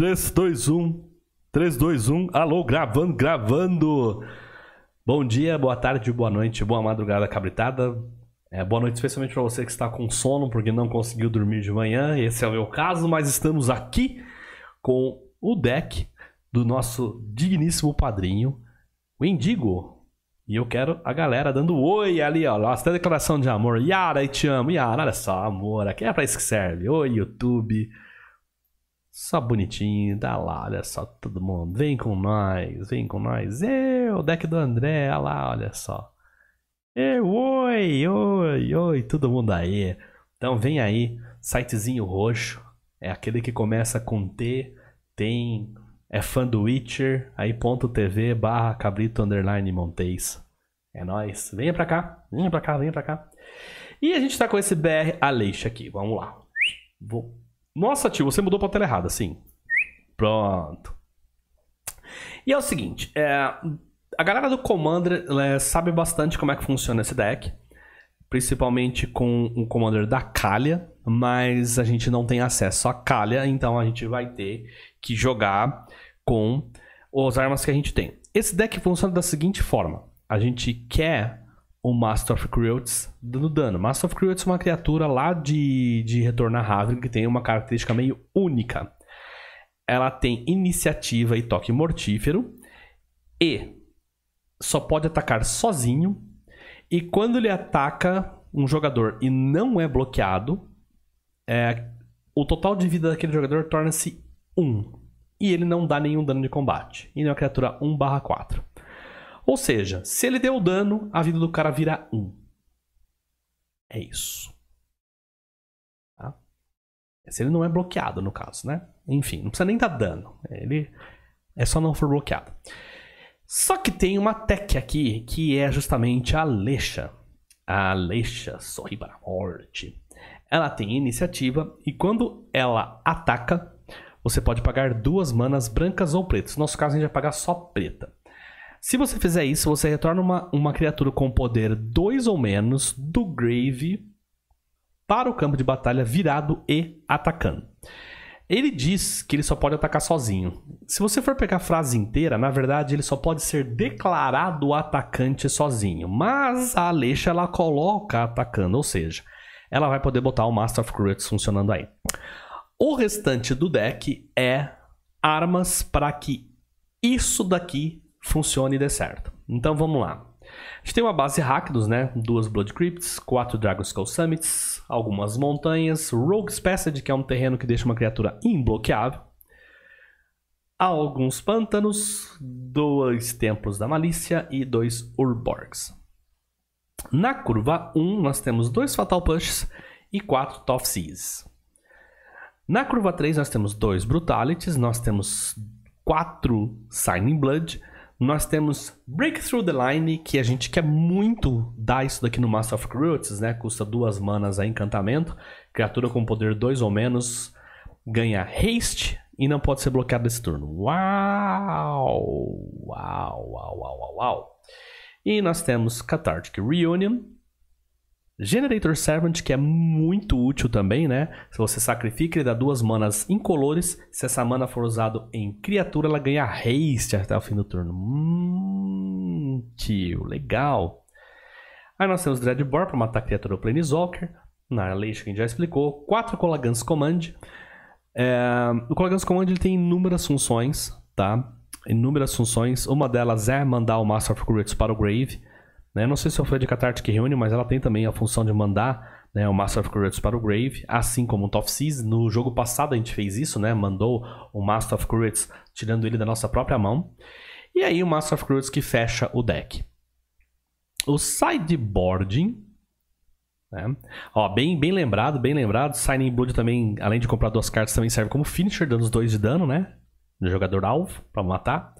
3, 2, 1. 3, 2, 1. Alô, gravando, gravando. Bom dia, boa tarde, boa noite, boa madrugada, cabritada. É, boa noite especialmente para você que está com sono, porque não conseguiu dormir de manhã. Esse é o meu caso, mas estamos aqui com o deck do nosso digníssimo padrinho, o Indigo. E eu quero a galera dando oi ali, ó. Nossa, até declaração de amor. Yara, eu te amo. Yara, olha só, amor. Aqui é pra isso que serve. Oi, YouTube. Só bonitinho, dá lá, olha só todo mundo. Vem com nós, vem com nós. Eu, deck do André, olha lá, olha só. Eu, oi, oi, oi, todo mundo aí. Então vem aí, sitezinho roxo. É aquele que começa com T, tem. É fã do Witcher, aí ponto TV barra cabrito underline Monteis, É nóis. Venha pra cá, venha pra cá, venha pra cá. E a gente tá com esse BR Aleixo aqui, vamos lá. Vou nossa, tio, você mudou pra tela errada, sim. Pronto. E é o seguinte, é, a galera do Commander é, sabe bastante como é que funciona esse deck, principalmente com o Commander da Calha, mas a gente não tem acesso à Calha, então a gente vai ter que jogar com as armas que a gente tem. Esse deck funciona da seguinte forma: a gente quer o Master of Cruelties dando dano. Master of Cruelties é uma criatura lá de, de a Havre que tem uma característica meio única. Ela tem iniciativa e toque mortífero e só pode atacar sozinho. E quando ele ataca um jogador e não é bloqueado, é, o total de vida daquele jogador torna-se 1. E ele não dá nenhum dano de combate. E é uma criatura 1/4. Ou seja, se ele deu dano, a vida do cara vira 1. É isso. Tá? Se ele não é bloqueado, no caso, né? Enfim, não precisa nem dar dano. Ele é só não for bloqueado. Só que tem uma tech aqui que é justamente a Leixa. A Leixa sorri para a morte. Ela tem iniciativa e quando ela ataca, você pode pagar duas manas brancas ou pretas. No nosso caso, a gente vai pagar só preta. Se você fizer isso, você retorna uma, uma criatura com poder 2 ou menos do Grave para o campo de batalha virado e atacando. Ele diz que ele só pode atacar sozinho. Se você for pegar a frase inteira, na verdade ele só pode ser declarado atacante sozinho. Mas a Aleixa ela coloca atacando, ou seja, ela vai poder botar o Master of Cruits funcionando aí. O restante do deck é armas para que isso daqui funcione e dê certo. Então vamos lá. A gente tem uma base Rakdos, né? Duas Blood Crypts, quatro Dragon Skull Summits, algumas montanhas, Rogue's Passage, que é um terreno que deixa uma criatura imbloqueável, alguns pântanos, dois Templos da Malícia e dois Urborgs. Na curva 1, nós temos dois Fatal Pushes e quatro Toph Seas. Na curva 3, nós temos dois Brutalities, nós temos quatro Signing Blood nós temos Breakthrough the Line, que a gente quer muito dar isso daqui no Master of Cruits, né? Custa duas manas a encantamento. Criatura com poder 2 ou menos ganha haste e não pode ser bloqueada esse turno. Uau! Uau, uau, uau, uau, uau. E nós temos Cathartic Reunion, Generator Servant, que é muito útil também, né? Se você sacrifica, ele dá duas manas incolores. Se essa mana for usada em criatura, ela ganha haste até o fim do turno. Hum, tio, legal. Aí nós temos Dreadbore para matar a criatura do Planeswalker. Na Leish, que a gente já explicou. Quatro Colagans Command. É, o Colagans Command ele tem inúmeras funções, tá? Inúmeras funções. Uma delas é mandar o Master of Curates para o Grave. Né? Não sei se foi é de Fred Catarte que reúne, mas ela tem também a função de mandar né, o Master of Cruelty para o Grave, assim como o Top Seas. No jogo passado a gente fez isso, né? Mandou o Master of Cruelty, tirando ele da nossa própria mão. E aí o Master of Cruelty que fecha o deck. O sideboarding. Né? Ó, bem, bem lembrado, bem lembrado. Signing Blood também, além de comprar duas cartas, também serve como finisher, dando os dois de dano, né? No jogador alvo para matar.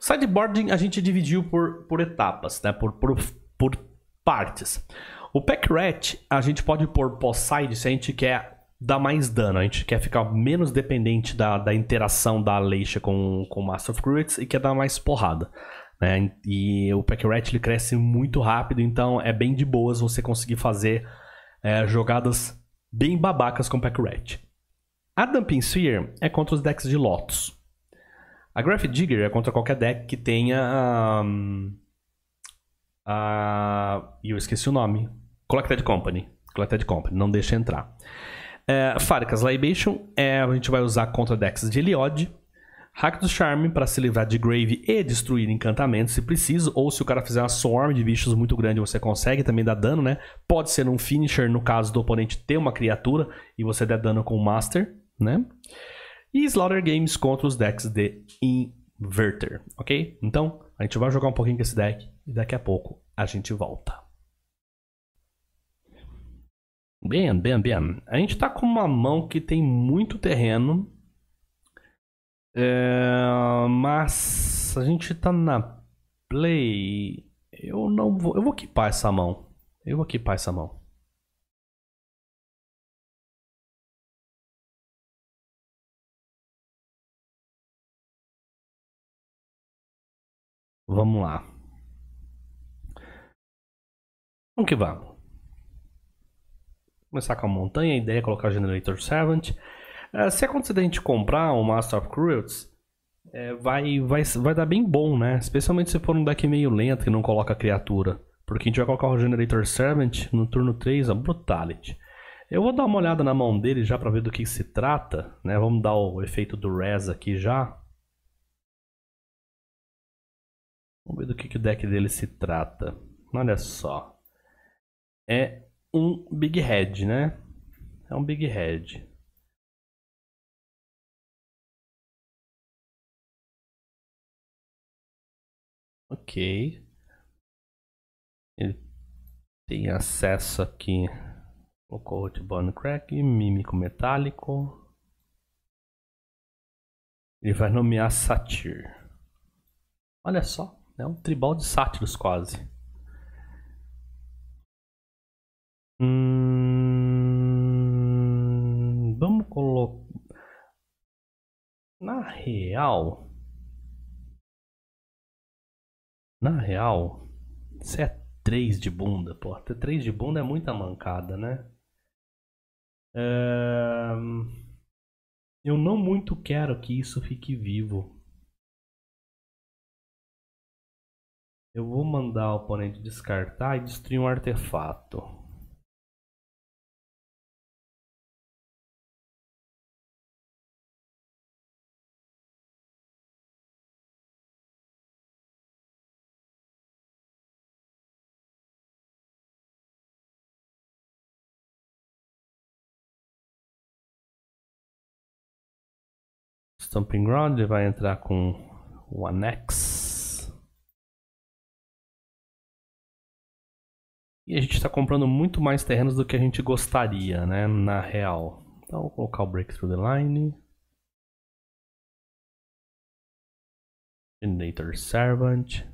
O sideboarding a gente dividiu por, por etapas, né? por, por, por partes. O pack rat a gente pode pôr pós-side se a gente quer dar mais dano, a gente quer ficar menos dependente da, da interação da leixa com, com o Master of Grits e quer dar mais porrada. Né? E o pack rat ele cresce muito rápido, então é bem de boas você conseguir fazer é, jogadas bem babacas com o pack rat. A Dumping Sphere é contra os decks de Lotus. A Graph Digger é contra qualquer deck que tenha. Um, a. Eu esqueci o nome. Collected Company. Collected Company, não deixa entrar. É, Farkas Libation é, a gente vai usar contra decks de Eliod. Hack do Charme para se livrar de Grave e destruir encantamentos se preciso, ou se o cara fizer uma swarm de bichos muito grande, você consegue também dar dano, né? Pode ser um finisher no caso do oponente ter uma criatura e você der dano com o Master, né? e Slaughter Games contra os decks de Inverter, ok? Então, a gente vai jogar um pouquinho com esse deck e daqui a pouco a gente volta. Bem, bem, bem. A gente tá com uma mão que tem muito terreno. É, mas a gente tá na play. Eu não vou. Eu vou equipar essa mão. Eu vou equipar essa mão. Vamos lá. Vamos que vamos. Começar com a montanha, a ideia é colocar o Generator Servant. Uh, é, se acontecer a gente comprar o um Master of Cruits, é, vai, vai, vai dar bem bom, né? Especialmente se for um deck meio lento que não coloca criatura. Porque a gente vai colocar o Generator Servant no turno 3, a Brutality. Eu vou dar uma olhada na mão dele já para ver do que se trata, né? Vamos dar o efeito do Rez aqui já, Vamos ver do que, que o deck dele se trata. Olha só. É um Big Head, né? É um Big Head. Ok. Ele tem acesso aqui ao Cold Bone Crack, Mímico Metálico. Ele vai nomear Satyr. Olha só. É um tribal de sátiros quase. Hum, vamos colocar. Na real. Na real. Isso é 3 de bunda, pô. Ter 3 de bunda é muita mancada, né? É... Eu não muito quero que isso fique vivo. Eu vou mandar o oponente descartar e destruir um artefato. Stomping Ground, ele vai entrar com o Annex. E a gente está comprando muito mais terrenos do que a gente gostaria, né? Na real. Então, vou colocar o Breakthrough the line. Generator servant.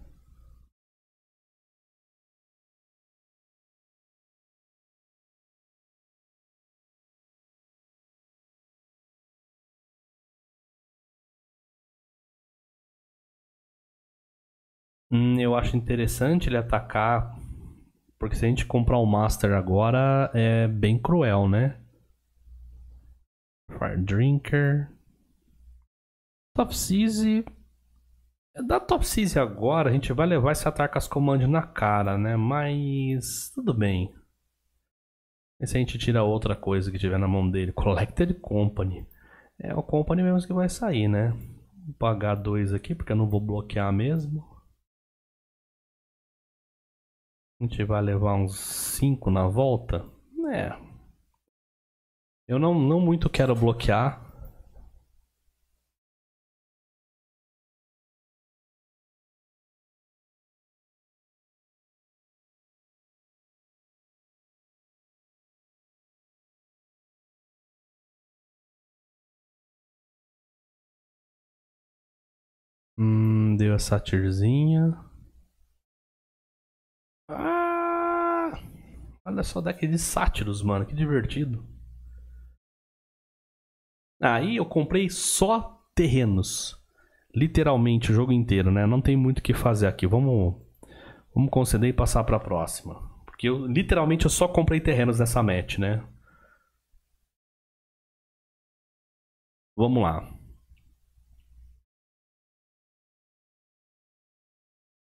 Hum, eu acho interessante ele atacar porque se a gente comprar o Master agora, é bem cruel, né? Fire Drinker. Top Seize. É, da Top Seize agora, a gente vai levar esse Atarcas Command na cara, né? Mas tudo bem. E se a gente tira outra coisa que tiver na mão dele? Collected Company. É o Company mesmo que vai sair, né? Vou pagar dois aqui, porque eu não vou bloquear mesmo. A gente vai levar uns 5 na volta. É. Eu não, não muito quero bloquear. Hum, deu essa tirzinha. Olha só daqueles sátiros, mano, que divertido. Aí eu comprei só terrenos. Literalmente o jogo inteiro, né? Não tem muito o que fazer aqui. Vamos, vamos conceder e passar para a próxima. Porque eu literalmente eu só comprei terrenos nessa match, né? Vamos lá.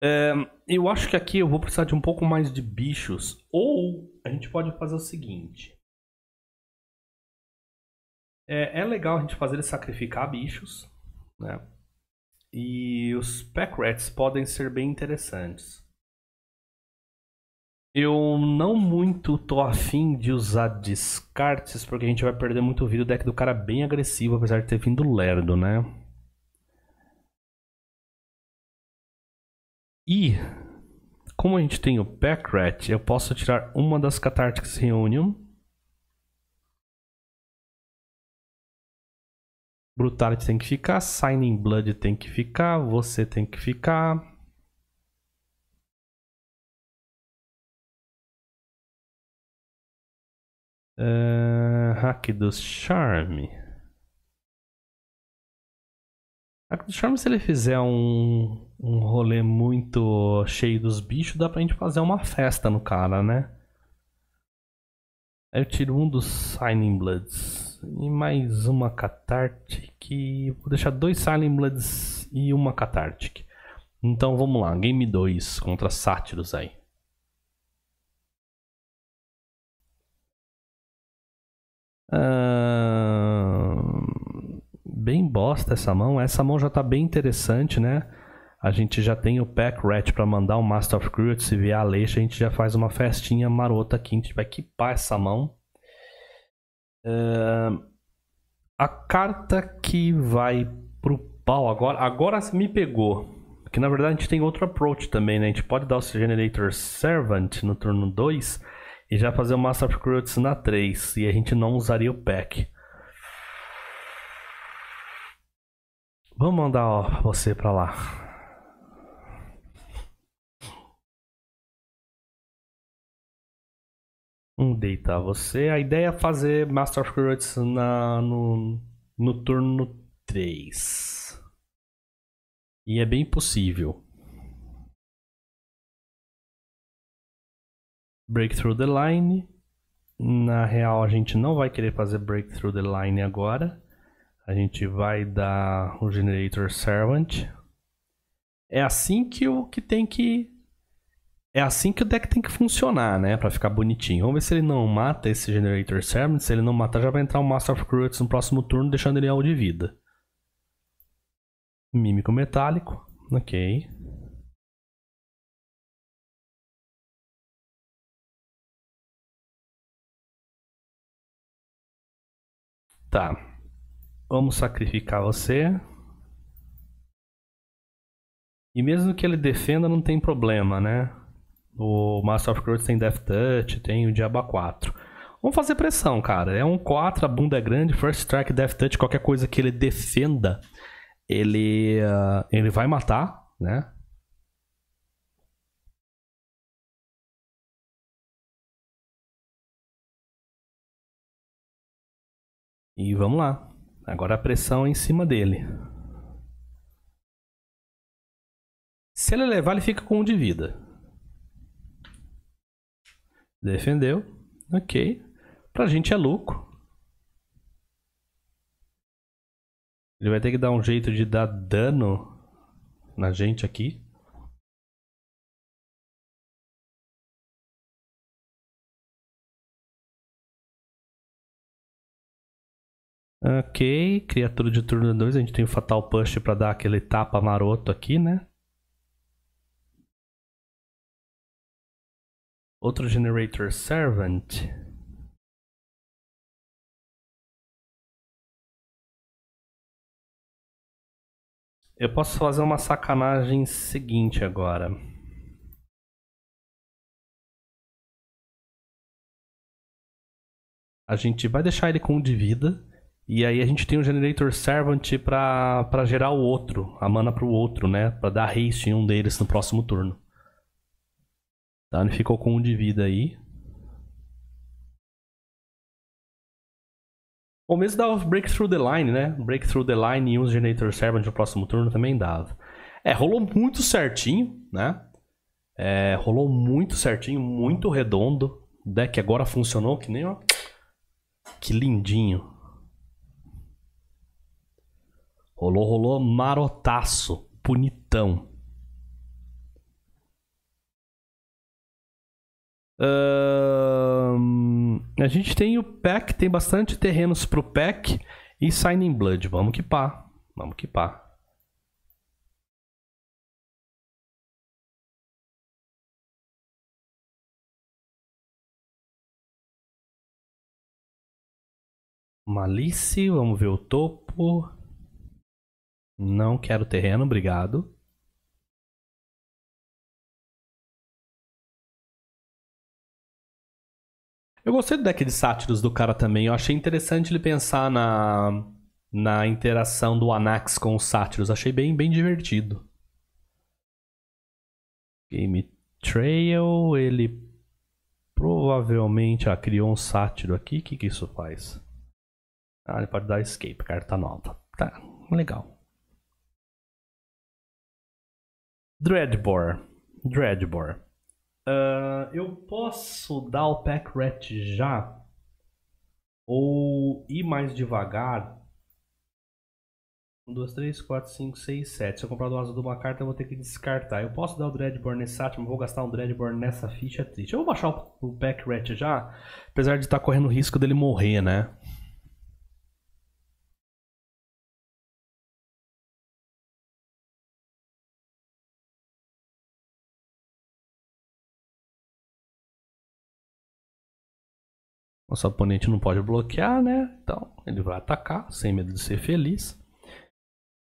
É eu acho que aqui eu vou precisar de um pouco mais de bichos. Ou a gente pode fazer o seguinte. É, é legal a gente fazer ele sacrificar bichos, né? E os pack rats podem ser bem interessantes. Eu não muito tô afim de usar descartes, porque a gente vai perder muito vida. O deck do cara é bem agressivo, apesar de ter vindo lerdo, né? E como a gente tem o Packrat, eu posso tirar uma das Catartics Reunion. Brutality tem que ficar, Signing Blood tem que ficar, você tem que ficar. Uh, hack dos Charme. A Transformers, se ele fizer um, um rolê muito cheio dos bichos, dá pra gente fazer uma festa no cara, né? Eu tiro um dos Silent Bloods e mais uma Catartic. Vou deixar dois Silent Bloods e uma Catartic. Então vamos lá, game 2 contra Sátiros aí. Uh, bem bosta essa mão. Essa mão já tá bem interessante, né? A gente já tem o Pack Rat para mandar o Master of Cruelty. Se vier a leixa, a gente já faz uma festinha marota aqui. A gente vai equipar essa mão. Uh, a carta que vai pro pau agora. Agora me pegou. Que na verdade a gente tem outro approach também, né? A gente pode dar o Generator Servant no turno 2 e já fazer o Master of Cruelty na 3. E a gente não usaria o Pack. Vamos mandar ó, você pra lá. Um deitar você. A ideia é fazer Master of Cruelties na, no, no turno 3. E é bem possível. Breakthrough the Line. Na real, a gente não vai querer fazer Breakthrough the Line agora. A gente vai dar o generator servant. É assim que o que tem que é assim que o deck tem que funcionar, né, para ficar bonitinho. Vamos ver se ele não mata esse generator servant, se ele não matar já vai entrar o um Master of Cruets no próximo turno, deixando ele ao de vida. Mímico metálico. OK. Tá. Vamos sacrificar você. E mesmo que ele defenda, não tem problema, né? O Master of Cruz tem Death Touch, tem o Diaba 4. Vamos fazer pressão, cara. É um 4, a bunda é grande, first strike, Death Touch, qualquer coisa que ele defenda, ele, uh, ele vai matar, né? E vamos lá. Agora a pressão é em cima dele. Se ele levar, ele fica com um de vida. Defendeu. Ok. Pra gente é louco. Ele vai ter que dar um jeito de dar dano na gente aqui. Ok, criatura de turno 2, a gente tem o Fatal Push para dar aquele tapa maroto aqui, né? Outro Generator Servant. Eu posso fazer uma sacanagem seguinte agora. A gente vai deixar ele com um de vida. E aí a gente tem um Generator Servant para gerar o outro, a mana pro outro, né? Pra dar haste em um deles no próximo turno. Tá, ele ficou com um de vida aí. Ou mesmo dava Breakthrough the Line, né? breakthrough the Line e um Generator Servant no próximo turno também dava. É, rolou muito certinho, né? É, rolou muito certinho, muito redondo. O deck agora funcionou que nem, ó. Que lindinho. Rolou, rolou marotaço, bonitão. a gente tem o pack, tem bastante terrenos pro pack e Signing Blood. Vamos que pá, vamos que pá. Malice, vamos ver o topo. Não quero terreno, obrigado. Eu gostei do deck de sátiros do cara também. Eu achei interessante ele pensar na, na interação do Anax com os sátiros. Achei bem, bem divertido. Game Trail, ele provavelmente ah, criou um sátiro aqui. O que, que isso faz? Ah, ele pode dar escape, carta nova. Tá, legal. Dreadbore. Dreadbore. Uh, eu posso dar o Pack Rat já? Ou ir mais devagar? 1, 2, 3, 4, 5, 6, 7. Se eu comprar duas de uma carta, eu vou ter que descartar. Eu posso dar o Dreadborn nesse Saturn, vou gastar um Dreadborn nessa ficha, triste. Eu vou baixar o, Pack Rat já, apesar de estar tá correndo risco dele morrer, né? Nosso oponente não pode bloquear, né? Então ele vai atacar sem medo de ser feliz.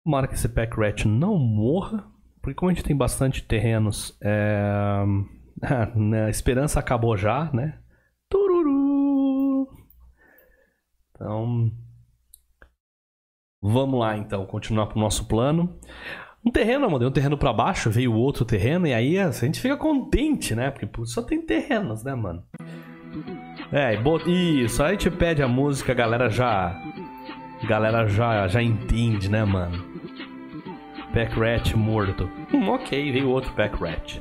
Tomara que esse Pack Rat não morra, porque como a gente tem bastante terrenos, é... Né, a esperança acabou já, né? Tururu! Então, vamos lá então, continuar o nosso plano. Um terreno, eu mandei um terreno para baixo, veio outro terreno, e aí a gente fica contente, né? Porque só tem terrenos, né, mano? É, isso. Aí te pede a música, a galera já. A galera já, já entende, né, mano? Rat morto. Hum, ok, veio outro Rat.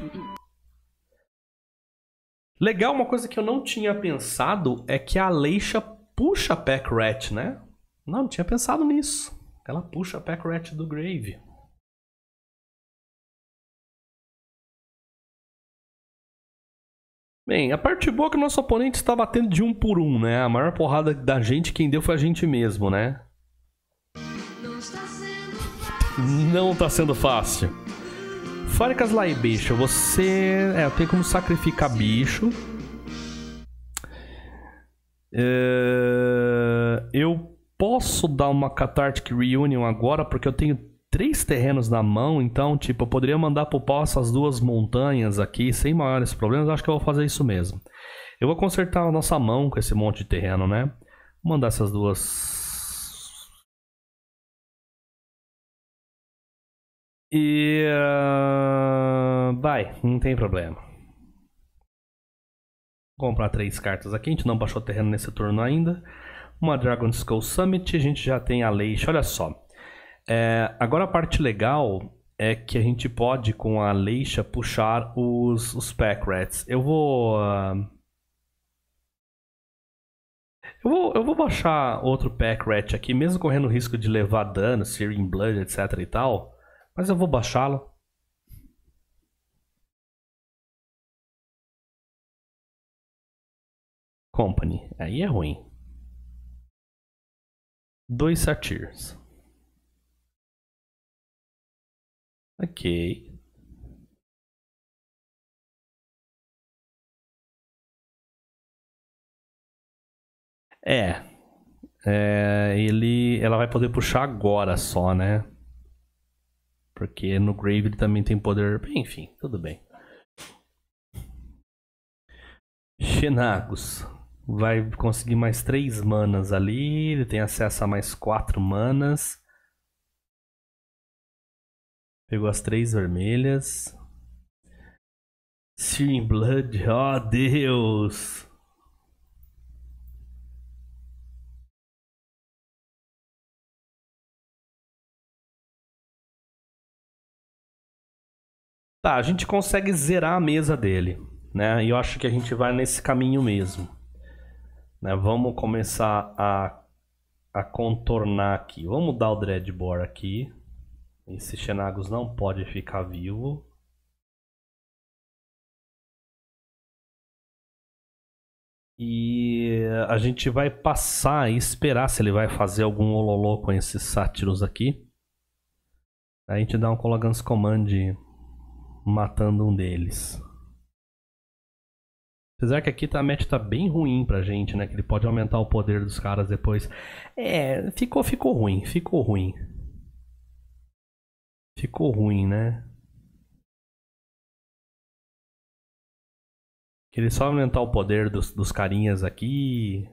Legal, uma coisa que eu não tinha pensado é que a Leixa puxa Rat, né? Não, não tinha pensado nisso. Ela puxa Pack Rat do Grave. Bem, a parte boa é que o nosso oponente está batendo de um por um, né? A maior porrada da gente, quem deu foi a gente mesmo, né? Não está sendo fácil. Fáricas lá e bicho, você. É, eu tenho como sacrificar bicho. É... Eu posso dar uma Cathartic Reunion agora, porque eu tenho três terrenos na mão, então, tipo, eu poderia mandar pro pau essas duas montanhas aqui sem maiores problemas. Acho que eu vou fazer isso mesmo. Eu vou consertar a nossa mão com esse monte de terreno, né? Vou mandar essas duas. E. Uh... Vai, não tem problema. Vou comprar três cartas aqui. A gente não baixou terreno nesse turno ainda. Uma Dragon Skull Summit. A gente já tem a Leixa. Olha só. É, agora a parte legal é que a gente pode, com a leixa, puxar os, os pack rats. Eu vou, uh... eu vou. Eu vou baixar outro pack rat aqui, mesmo correndo o risco de levar dano, searing blood, etc e tal. Mas eu vou baixá-lo. Company. Aí é ruim. Dois Satyrs. Ok. É. é. ele, ela vai poder puxar agora só, né? Porque no Grave ele também tem poder. Enfim, tudo bem. Xenagos. Vai conseguir mais 3 manas ali. Ele tem acesso a mais 4 manas. Pegou as três vermelhas. Searing Blood, ó oh, Deus! Tá, a gente consegue zerar a mesa dele, né? E eu acho que a gente vai nesse caminho mesmo. Né? Vamos começar a, a contornar aqui. Vamos dar o Dreadbore aqui. Esse Xenagos não pode ficar vivo. E a gente vai passar e esperar se ele vai fazer algum ololô com esses sátiros aqui. A gente dá um Colagans Command matando um deles. Apesar que aqui tá, a meta tá bem ruim pra gente, né? Que ele pode aumentar o poder dos caras depois. É, ficou, ficou ruim, ficou ruim. Ficou ruim, né? Queria só aumentar o poder dos, dos carinhas aqui.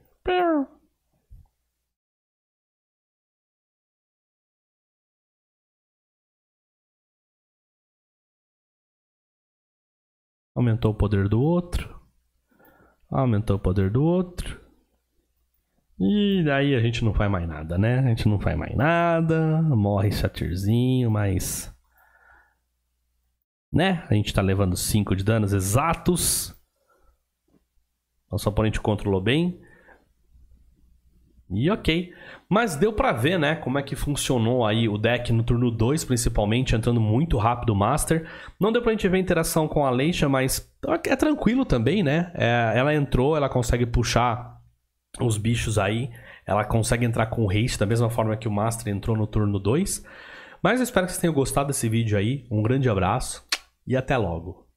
Aumentou o poder do outro. Aumentou o poder do outro. E daí a gente não faz mais nada, né? A gente não faz mais nada, morre chatirzinho, mas. Né? A gente tá levando 5 de danos exatos. Nosso oponente controlou bem. E ok. Mas deu para ver, né, como é que funcionou aí o deck no turno 2, principalmente, entrando muito rápido o Master. Não deu pra gente ver a interação com a Leisha, mas é tranquilo também, né? É, ela entrou, ela consegue puxar os bichos aí. Ela consegue entrar com o haste da mesma forma que o Master entrou no turno 2. Mas eu espero que vocês tenham gostado desse vídeo aí. Um grande abraço e até logo.